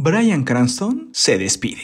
Brian Cranston se despide.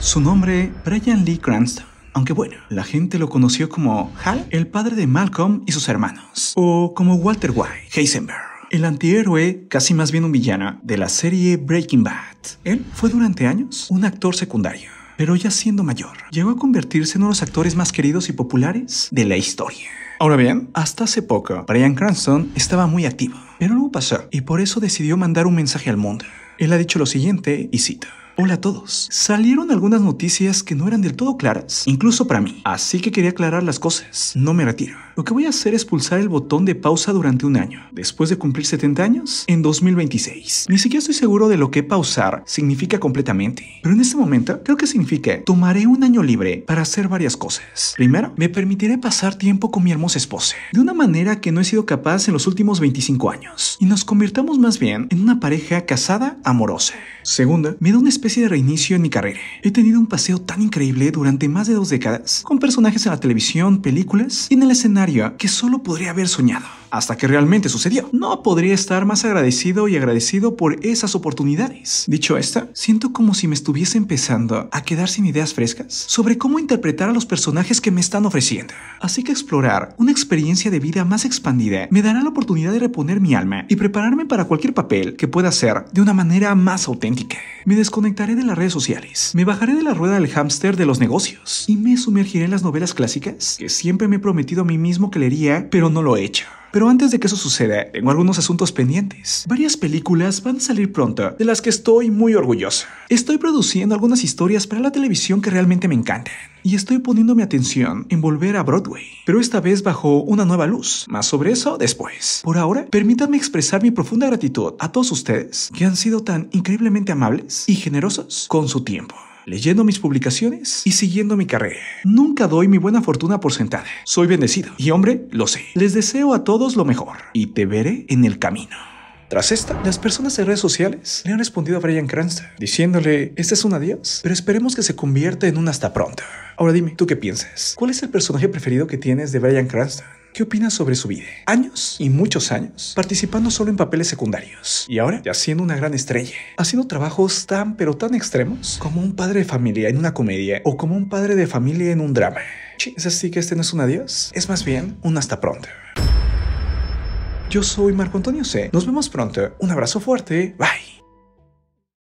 Su nombre, Brian Lee Cranston. Aunque bueno, la gente lo conoció como Hal, el padre de Malcolm y sus hermanos, o como Walter White, Heisenberg. El antihéroe, casi más bien un villano, de la serie Breaking Bad. Él fue durante años un actor secundario, pero ya siendo mayor, llegó a convertirse en uno de los actores más queridos y populares de la historia. Ahora bien, hasta hace poco, Brian Cranston estaba muy activo, pero luego pasó y por eso decidió mandar un mensaje al mundo. Él ha dicho lo siguiente y cita. Hola a todos. Salieron algunas noticias que no eran del todo claras, incluso para mí, así que quería aclarar las cosas. No me retiro. Lo que voy a hacer es pulsar el botón de pausa durante un año, después de cumplir 70 años, en 2026. Ni siquiera estoy seguro de lo que pausar significa completamente, pero en este momento creo que significa tomaré un año libre para hacer varias cosas. Primero, me permitiré pasar tiempo con mi hermosa esposa, de una manera que no he sido capaz en los últimos 25 años, y nos convirtamos más bien en una pareja casada amorosa. Segunda, me da una especie de reinicio en mi carrera. He tenido un paseo tan increíble durante más de dos décadas, con personajes en la televisión, películas y en el escenario que solo podría haber soñado hasta que realmente sucedió. No podría estar más agradecido y agradecido por esas oportunidades. Dicho esto, siento como si me estuviese empezando a quedar sin ideas frescas sobre cómo interpretar a los personajes que me están ofreciendo. Así que explorar una experiencia de vida más expandida me dará la oportunidad de reponer mi alma y prepararme para cualquier papel que pueda hacer de una manera más auténtica. Me desconectaré de las redes sociales, me bajaré de la rueda del hámster de los negocios y me sumergiré en las novelas clásicas que siempre me he prometido a mí mismo que leería, pero no lo he hecho. Pero antes de que eso suceda, tengo algunos asuntos pendientes. Varias películas van a salir pronto, de las que estoy muy orgulloso. Estoy produciendo algunas historias para la televisión que realmente me encantan. Y estoy poniendo mi atención en volver a Broadway, pero esta vez bajo una nueva luz. Más sobre eso después. Por ahora, permítanme expresar mi profunda gratitud a todos ustedes que han sido tan increíblemente amables y generosos con su tiempo leyendo mis publicaciones y siguiendo mi carrera. Nunca doy mi buena fortuna por sentada. Soy bendecido y hombre, lo sé. Les deseo a todos lo mejor y te veré en el camino. Tras esta, las personas de redes sociales le han respondido a Brian Cranston diciéndole, este es un adiós, pero esperemos que se convierta en un hasta pronto. Ahora dime, ¿tú qué piensas? ¿Cuál es el personaje preferido que tienes de Brian Cranston? ¿Qué opinas sobre su vida? Años y muchos años participando solo en papeles secundarios y ahora ya siendo una gran estrella, haciendo trabajos tan pero tan extremos como un padre de familia en una comedia o como un padre de familia en un drama. Es así que este no es un adiós, es más bien un hasta pronto. Yo soy Marco Antonio C. Nos vemos pronto. Un abrazo fuerte. Bye.